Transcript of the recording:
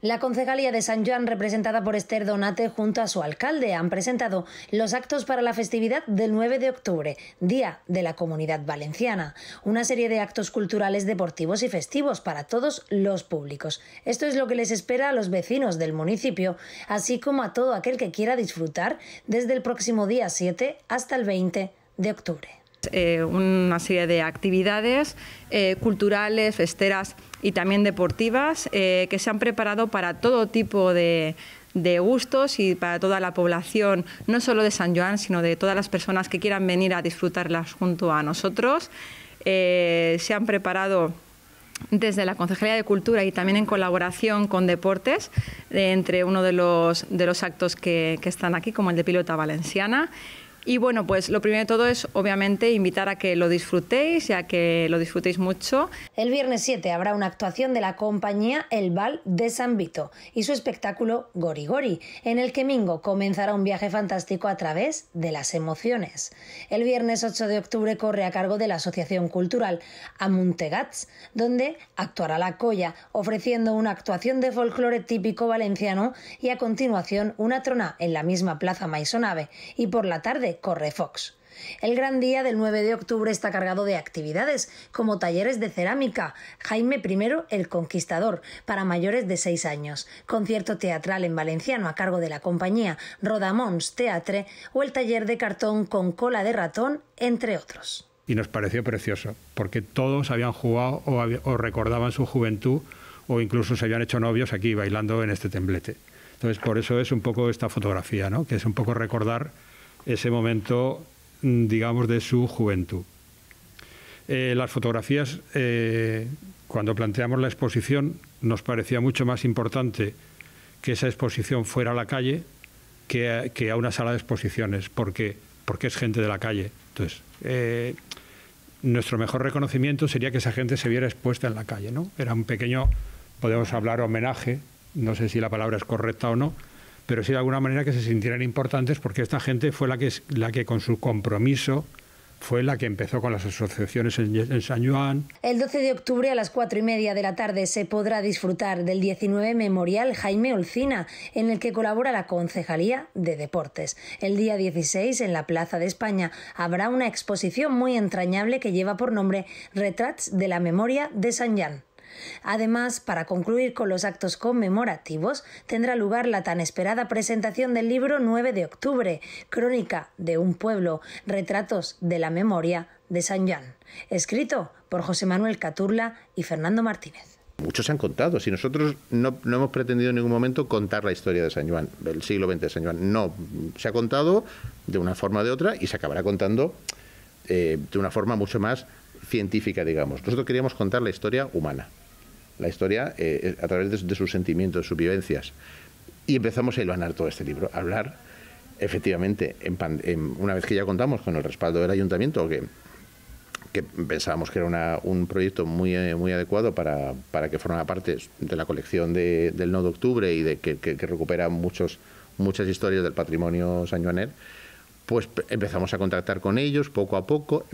La concejalía de San Juan, representada por Esther Donate junto a su alcalde, han presentado los actos para la festividad del 9 de octubre, Día de la Comunidad Valenciana, una serie de actos culturales, deportivos y festivos para todos los públicos. Esto es lo que les espera a los vecinos del municipio, así como a todo aquel que quiera disfrutar desde el próximo día 7 hasta el 20 de octubre. Eh, una serie de actividades eh, culturales, festeras y también deportivas eh, que se han preparado para todo tipo de, gustos y para toda la población, no solo de San Joan, sino de todas las personas que quieran venir a disfrutarlas junto a nosotros. se han preparado desde la Concejalía de Cultura y también en colaboración con Deportes, entre uno de los, de los actos que están aquí, como el de Pilota Valenciana. Y bueno, pues lo primero de todo es obviamente invitar a que lo disfrutéis y a que lo disfrutéis mucho. El viernes 7 habrá una actuación de la compañía El Val de San Vito y su espectáculo Gori Gori, en el que Mingo comenzará un viaje fantástico a través de las emociones. El viernes 8 de octubre corre a cargo de la Asociación Cultural Amuntegats, donde actuará la Colla, ofreciendo una actuación de folclore típico valenciano y a continuación una trona en la misma plaza Maisonave y por la tarde Corre Fox. El gran día del 9 de octubre está cargado de actividades como talleres de cerámica, Jaime I el Conquistador, para mayores de 6 años, concierto teatral en valenciano a cargo de la compañía Rodamons Teatre o el taller de cartón con cola de ratón, entre otros. Y nos pareció precioso, porque todos habían jugado o, recordaban su juventud o incluso se habían hecho novios aquí bailando en este temblete. Entonces, por eso es un poco esta fotografía, ¿no? que es un poco recordar ese momento, mm, digamos, de su juventud. Eh, las fotografías, eh, cuando planteamos la exposición, nos parecía mucho más importante que esa exposición fuera a la calle que a, una sala de exposiciones, porque, porque es gente de la calle. Entonces, eh, nuestro mejor reconocimiento sería que esa gente se viera expuesta en la calle, ¿no? Era un pequeño, podemos hablar, homenaje, no sé si la palabra es correcta o no, pero sí de alguna manera que se sintieran importantes porque esta gente fue la que, la que con su compromiso fue la que empezó con las asociaciones en, San Juan. El 12 de octubre a las cuatro y media de la tarde se podrá disfrutar del 19 Memorial Jaime Olcina, en el que colabora la Concejalía de Deportes. El día 16, en la Plaza de España, habrá una exposición muy entrañable que lleva por nombre Retrats de la Memoria de San Juan. Además, para concluir con los actos conmemorativos, tendrá lugar la tan esperada presentación del libro 9 de octubre, Crónica de un pueblo, retratos de la memoria de San Juan, escrito por José Manuel Caturla y Fernando Martínez. Muchos se han contado. Si nosotros no, hemos pretendido en ningún momento contar la historia de San Juan, del siglo XX de San Juan, no. Se ha contado de una forma de otra y se acabará contando eh, de una forma mucho más científica, digamos. Nosotros queríamos contar la historia humana, la historia eh, a través de, sus sentimientos, de sus vivencias. Y empezamos a iluminar todo este libro, a hablar, efectivamente, una vez que ya contamos con el respaldo del ayuntamiento, que, pensábamos que era un proyecto muy, eh, adecuado para, que formara parte de la colección del Nodo de octubre y de que, recupera muchos, muchas historias del patrimonio Sañuaner, pues empezamos a contactar con ellos poco a poco.